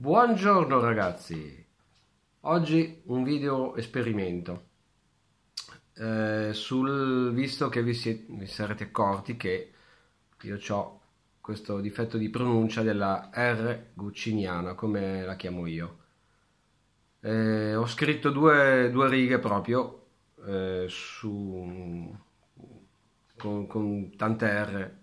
Buongiorno ragazzi, oggi un video esperimento eh, sul visto che vi, siete, vi, sarete accorti che io ho questo difetto di pronuncia della R gucciniana come la chiamo io eh, ho scritto due, due righe proprio eh, su, con, con tante R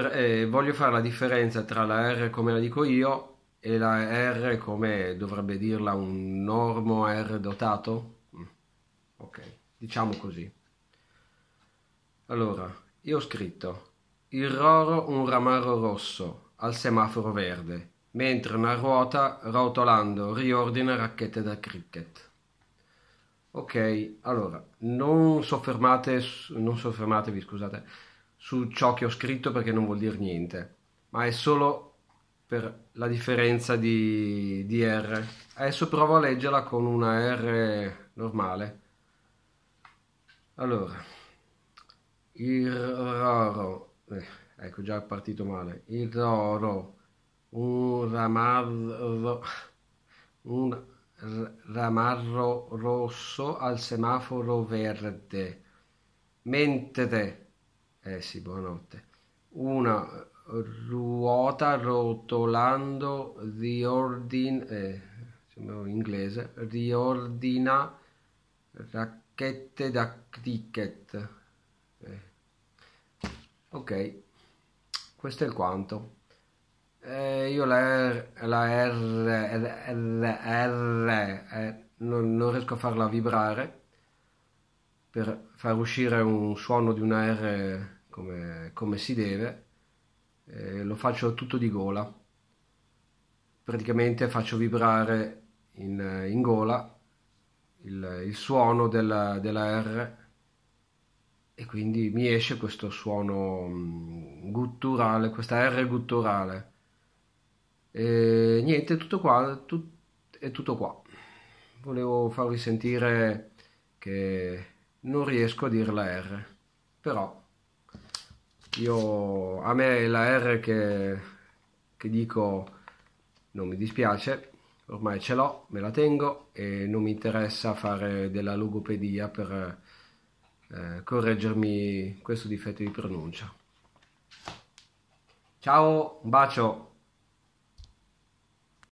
per, eh, voglio fare la differenza tra la R come la dico io e la R come dovrebbe dirla un normo R dotato? Mm. Ok, diciamo così. Allora, io ho scritto il roro un ramaro rosso al semaforo verde, mentre una ruota rotolando riordina racchette da cricket. Ok, allora, non soffermate, non soffermatevi, scusate, su ciò che ho scritto perché non vuol dire niente, ma è solo per la differenza di, di R. Adesso provo a leggerla con una R normale. Allora, il roro, eh, ecco già partito male, il roro, un ramarro, un ramarro rosso al semaforo verde, mentre eh sì, buonanotte. Una ruota rotolando riordina, eh, in inglese, riordina racchette da cricket. Eh. Ok, questo è il quanto. Eh, io la R, la R, R, R eh, non, non riesco a farla vibrare per far uscire un suono di una R come, come si deve, eh, lo faccio tutto di gola. Praticamente faccio vibrare in, in gola il, il suono della, della, R e quindi mi esce questo suono mm, gutturale, questa R gutturale. E niente, tutto qua, tut, è tutto qua. Volevo farvi sentire che non riesco a dire la R, però io, a me è la R che, che dico non mi dispiace, ormai ce l'ho, me la tengo e non mi interessa fare della logopedia per eh, correggermi questo difetto di pronuncia. Ciao, un bacio!